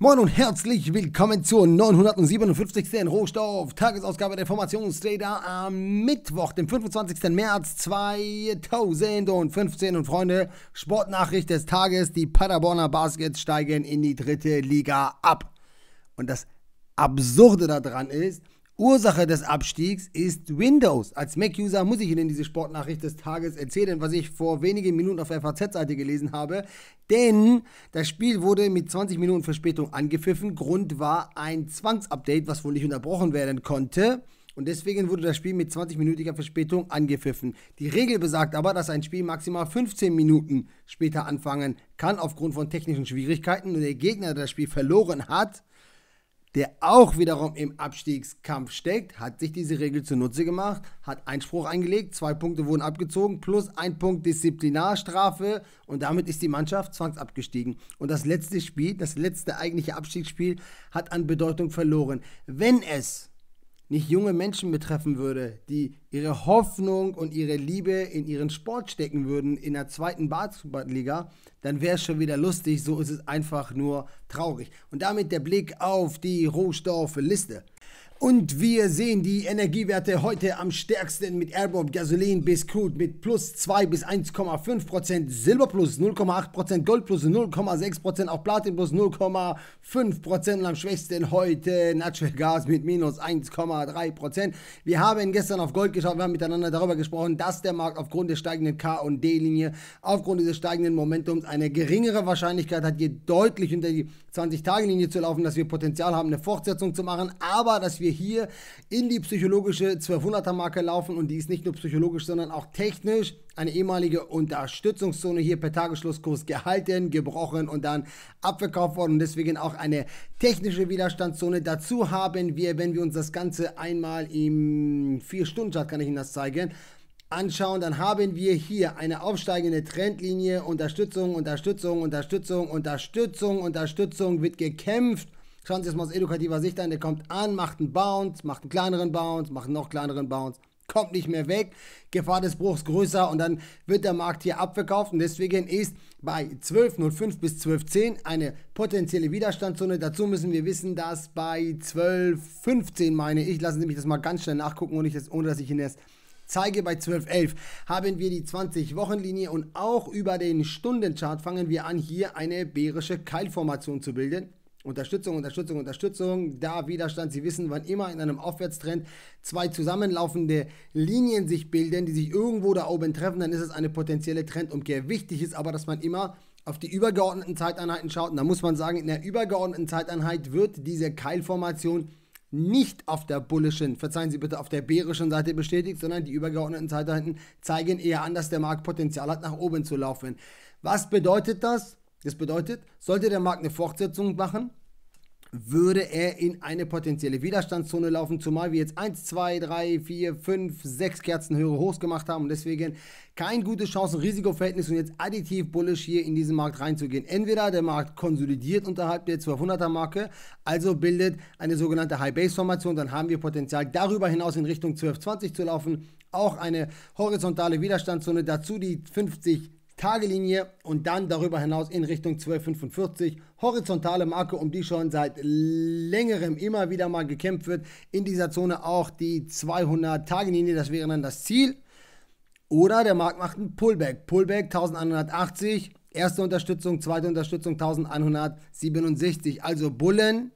Moin und herzlich willkommen zur 957. Rohstoff Tagesausgabe der Formationsdata am Mittwoch, dem 25. März 2015. Und Freunde, Sportnachricht des Tages: Die Paderborner Baskets steigen in die dritte Liga ab. Und das Absurde daran ist, Ursache des Abstiegs ist Windows. Als Mac-User muss ich Ihnen diese Sportnachricht des Tages erzählen, was ich vor wenigen Minuten auf der FAZ-Seite gelesen habe. Denn das Spiel wurde mit 20 Minuten Verspätung angepfiffen. Grund war ein Zwangsupdate, was wohl nicht unterbrochen werden konnte. Und deswegen wurde das Spiel mit 20-minütiger Verspätung angepfiffen. Die Regel besagt aber, dass ein Spiel maximal 15 Minuten später anfangen kann, aufgrund von technischen Schwierigkeiten. Und der Gegner, der das Spiel verloren hat, der auch wiederum im Abstiegskampf steckt, hat sich diese Regel zunutze gemacht, hat Einspruch eingelegt, zwei Punkte wurden abgezogen, plus ein Punkt Disziplinarstrafe und damit ist die Mannschaft zwangsabgestiegen. Und das letzte Spiel, das letzte eigentliche Abstiegsspiel, hat an Bedeutung verloren. Wenn es nicht junge Menschen betreffen würde, die ihre Hoffnung und ihre Liebe in ihren Sport stecken würden in der zweiten Basketballliga, dann wäre es schon wieder lustig. So ist es einfach nur traurig. Und damit der Blick auf die Rohstoffliste. Und wir sehen die Energiewerte heute am stärksten mit Airbob, Gasolin bis Crude mit plus 2 bis 1,5%, Silber plus 0,8%, Gold plus 0,6%, auch Platin plus 0,5% und am schwächsten heute Natural Gas mit minus 1,3%. Wir haben gestern auf Gold geschaut, wir haben miteinander darüber gesprochen, dass der Markt aufgrund der steigenden K- und D-Linie, aufgrund dieses steigenden Momentums eine geringere Wahrscheinlichkeit hat, hier deutlich unter die 20-Tage-Linie zu laufen, dass wir Potenzial haben, eine Fortsetzung zu machen, aber dass wir hier in die psychologische 1200er-Marke laufen und die ist nicht nur psychologisch, sondern auch technisch. Eine ehemalige Unterstützungszone hier per Tagesschlusskurs gehalten, gebrochen und dann abverkauft worden. deswegen auch eine technische Widerstandszone. Dazu haben wir, wenn wir uns das Ganze einmal im 4-Stunden-Chart, kann ich Ihnen das zeigen, anschauen, dann haben wir hier eine aufsteigende Trendlinie, Unterstützung, Unterstützung, Unterstützung, Unterstützung, Unterstützung wird gekämpft Schauen Sie es mal aus edukativer Sicht an. Der kommt an, macht einen Bounce, macht einen kleineren Bounce, macht einen noch kleineren Bounce, kommt nicht mehr weg. Gefahr des Bruchs größer und dann wird der Markt hier abverkauft. Und deswegen ist bei 12,05 bis 12,10 eine potenzielle Widerstandszone. Dazu müssen wir wissen, dass bei 12,15 meine ich, lassen Sie mich das mal ganz schnell nachgucken, ohne, das, ohne dass ich Ihnen das zeige bei 12.11 haben wir die 20-Wochen-Linie und auch über den Stundenchart fangen wir an, hier eine bärische Keilformation zu bilden. Unterstützung, Unterstützung, Unterstützung, da Widerstand. Sie wissen, wann immer in einem Aufwärtstrend zwei zusammenlaufende Linien sich bilden, die sich irgendwo da oben treffen, dann ist es eine potenzielle Trendumkehr. Wichtig ist aber, dass man immer auf die übergeordneten Zeiteinheiten schaut. Und da muss man sagen, in der übergeordneten Zeiteinheit wird diese Keilformation nicht auf der bullischen, verzeihen Sie bitte, auf der bärischen Seite bestätigt, sondern die übergeordneten Zeiteinheiten zeigen eher an, dass der Markt Potenzial hat, nach oben zu laufen. Was bedeutet das? Das bedeutet, sollte der Markt eine Fortsetzung machen, würde er in eine potenzielle Widerstandszone laufen, zumal wir jetzt 1, 2, 3, 4, 5, 6 Kerzen höhere Hochs gemacht haben und deswegen kein gutes Chancen-Risikoverhältnis und jetzt additiv bullish hier in diesen Markt reinzugehen. Entweder der Markt konsolidiert unterhalb der 1200er Marke, also bildet eine sogenannte High-Base-Formation, dann haben wir Potenzial darüber hinaus in Richtung 1220 zu laufen, auch eine horizontale Widerstandszone, dazu die 50 Tagelinie und dann darüber hinaus in Richtung 1245. Horizontale Marke, um die schon seit längerem immer wieder mal gekämpft wird. In dieser Zone auch die 200 Tagelinie, das wäre dann das Ziel. Oder der Markt macht einen Pullback. Pullback 1180, erste Unterstützung, zweite Unterstützung 1167. Also Bullen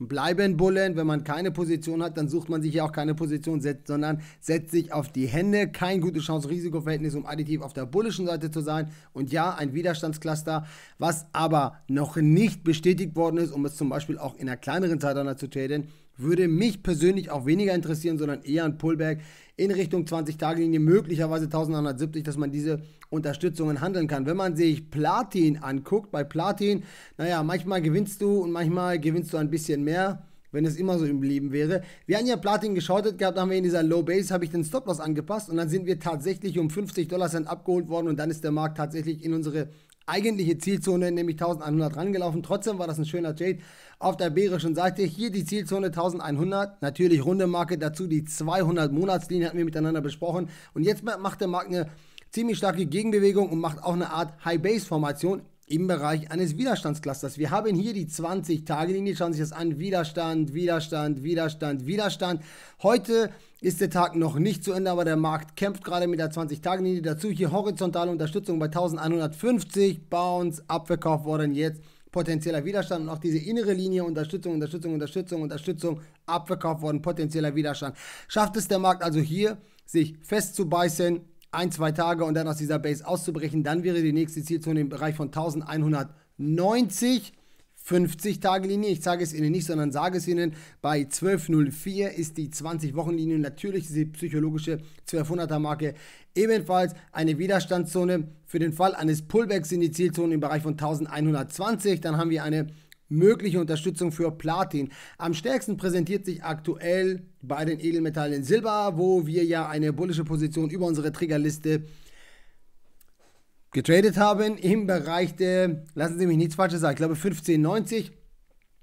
bleiben Bullen, Wenn man keine Position hat, dann sucht man sich ja auch keine Position, sondern setzt sich auf die Hände. Kein gutes Chance-Risiko-Verhältnis, um additiv auf der bullischen Seite zu sein. Und ja, ein Widerstandscluster, was aber noch nicht bestätigt worden ist, um es zum Beispiel auch in einer kleineren Zeit zu tätigen, würde mich persönlich auch weniger interessieren, sondern eher ein Pullback in Richtung 20-Tage-Linie, möglicherweise 1170, dass man diese Unterstützungen handeln kann. Wenn man sich Platin anguckt, bei Platin, naja, manchmal gewinnst du und manchmal gewinnst du ein bisschen mehr wenn es immer so im Leben wäre. Wir haben ja Platin geschortet gehabt, haben wir in dieser Low Base, habe ich den Stop-Loss angepasst und dann sind wir tatsächlich um 50 Dollar Cent abgeholt worden und dann ist der Markt tatsächlich in unsere eigentliche Zielzone, nämlich 1100 rangelaufen. Trotzdem war das ein schöner Trade auf der bärischen Seite. Hier die Zielzone 1100, natürlich runde Marke, dazu die 200 Monatslinie hatten wir miteinander besprochen. Und jetzt macht der Markt eine ziemlich starke Gegenbewegung und macht auch eine Art High-Base-Formation im Bereich eines Widerstandsclusters. Wir haben hier die 20-Tage-Linie. Schauen Sie sich das an. Widerstand, Widerstand, Widerstand, Widerstand. Heute ist der Tag noch nicht zu Ende, aber der Markt kämpft gerade mit der 20-Tage-Linie. Dazu hier horizontale Unterstützung bei 1150. Bounce, abverkauft worden jetzt. Potenzieller Widerstand und auch diese innere Linie, Unterstützung, Unterstützung, Unterstützung, Unterstützung, abverkauft worden, potenzieller Widerstand. Schafft es der Markt also hier, sich festzubeißen, ein, zwei Tage und dann aus dieser Base auszubrechen. Dann wäre die nächste Zielzone im Bereich von 1190. 50 Tage Linie. Ich sage es Ihnen nicht, sondern sage es Ihnen. Bei 12.04 ist die 20-Wochen-Linie natürlich die psychologische 1200er-Marke ebenfalls eine Widerstandszone. Für den Fall eines Pullbacks in die Zielzone im Bereich von 1120. Dann haben wir eine mögliche Unterstützung für Platin. Am stärksten präsentiert sich aktuell bei den Edelmetallen Silber, wo wir ja eine bullische Position über unsere Triggerliste getradet haben im Bereich der, lassen Sie mich nichts Falsches sagen, ich glaube 1590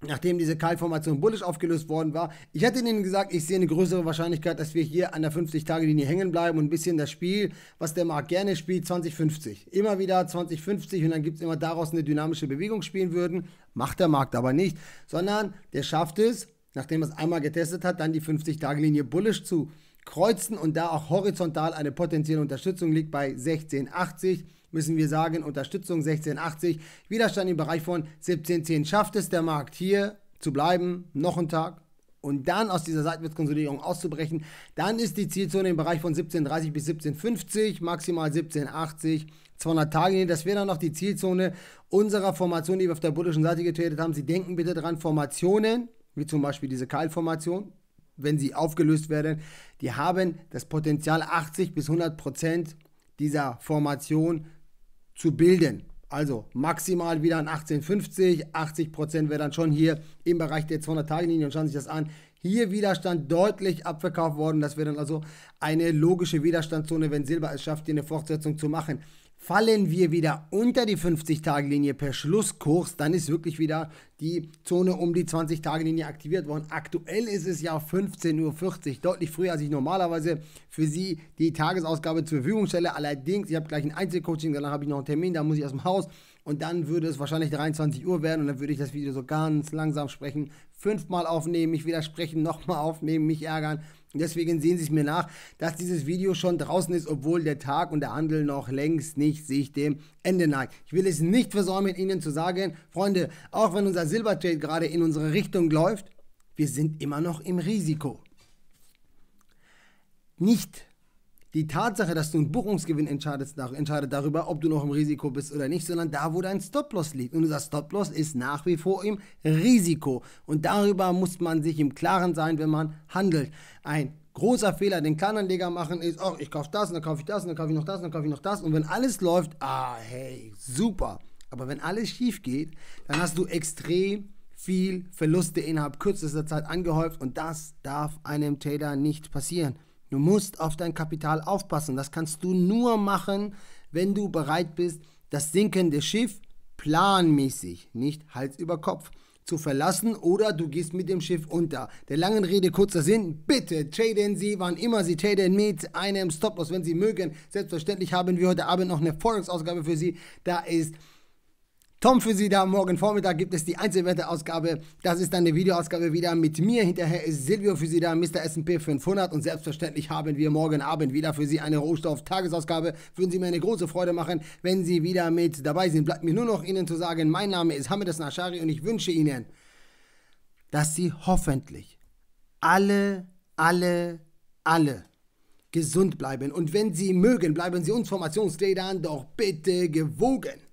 nachdem diese Kaltformation bullish aufgelöst worden war. Ich hatte Ihnen gesagt, ich sehe eine größere Wahrscheinlichkeit, dass wir hier an der 50-Tage-Linie hängen bleiben und ein bisschen das Spiel, was der Markt gerne spielt, 2050. Immer wieder 2050 und dann gibt es immer daraus eine dynamische Bewegung spielen würden. Macht der Markt aber nicht, sondern der schafft es, nachdem er es einmal getestet hat, dann die 50-Tage-Linie bullish zu kreuzen und da auch horizontal eine potenzielle Unterstützung liegt bei 1680 müssen wir sagen, Unterstützung 1680, Widerstand im Bereich von 1710. Schafft es der Markt hier zu bleiben, noch einen Tag, und dann aus dieser Seitwärtskonsolidierung auszubrechen, dann ist die Zielzone im Bereich von 1730 bis 1750, maximal 1780, 200 Tage. Das wäre dann noch die Zielzone unserer Formation, die wir auf der bullischen Seite getradet haben. Sie denken bitte daran, Formationen, wie zum Beispiel diese Keilformation, wenn sie aufgelöst werden, die haben das Potenzial 80 bis 100 Prozent dieser Formation zu bilden. Also maximal wieder an 18,50, 80 Prozent wäre dann schon hier im Bereich der 200-Tage-Linie und schauen Sie sich das an. Hier Widerstand deutlich abverkauft worden. Das wäre dann also eine logische Widerstandszone, wenn Silber es schafft, hier eine Fortsetzung zu machen. Fallen wir wieder unter die 50-Tage-Linie per Schlusskurs, dann ist wirklich wieder die Zone um die 20-Tage-Linie aktiviert worden. Aktuell ist es ja 15.40 Uhr, deutlich früher, als ich normalerweise für Sie die Tagesausgabe zur Verfügung stelle. Allerdings, ich habe gleich ein Einzelcoaching, danach habe ich noch einen Termin, da muss ich aus dem Haus. Und dann würde es wahrscheinlich 23 Uhr werden und dann würde ich das Video so ganz langsam sprechen, fünfmal aufnehmen, mich widersprechen, nochmal aufnehmen, mich ärgern. Und deswegen sehen Sie es mir nach, dass dieses Video schon draußen ist, obwohl der Tag und der Handel noch längst nicht sich dem Ende neigt. Ich will es nicht versäumen, Ihnen zu sagen, Freunde, auch wenn unser Silbertrade gerade in unsere Richtung läuft, wir sind immer noch im Risiko. Nicht die Tatsache, dass du einen Buchungsgewinn entscheidest, entscheidet darüber, ob du noch im Risiko bist oder nicht, sondern da, wo dein Stop-Loss liegt. Und dieser Stop-Loss ist nach wie vor im Risiko. Und darüber muss man sich im Klaren sein, wenn man handelt. Ein großer Fehler, den Kleinanleger machen, ist, oh, ich kaufe das, und dann kaufe ich das, und dann kaufe ich noch das, und dann kaufe ich noch das. Und wenn alles läuft, ah, hey, super. Aber wenn alles schief geht, dann hast du extrem viel Verluste innerhalb kürzester Zeit angehäuft und das darf einem Trader nicht passieren. Du musst auf dein Kapital aufpassen. Das kannst du nur machen, wenn du bereit bist, das sinkende Schiff planmäßig, nicht Hals über Kopf, zu verlassen oder du gehst mit dem Schiff unter. Der langen Rede kurzer Sinn, bitte traden Sie, wann immer Sie traden, mit einem Stop-Loss, wenn Sie mögen. Selbstverständlich haben wir heute Abend noch eine Forex-Ausgabe für Sie. Da ist Tom für Sie da. Morgen Vormittag gibt es die einzelwette Das ist dann eine Videoausgabe wieder mit mir. Hinterher ist Silvio für Sie da, Mr. S&P 500. Und selbstverständlich haben wir morgen Abend wieder für Sie eine Rohstoff-Tagesausgabe. Würden Sie mir eine große Freude machen, wenn Sie wieder mit dabei sind. Bleibt mir nur noch Ihnen zu sagen, mein Name ist Hamid Asnashari und ich wünsche Ihnen, dass Sie hoffentlich alle, alle, alle gesund bleiben. Und wenn Sie mögen, bleiben Sie uns Formationsledern doch bitte gewogen.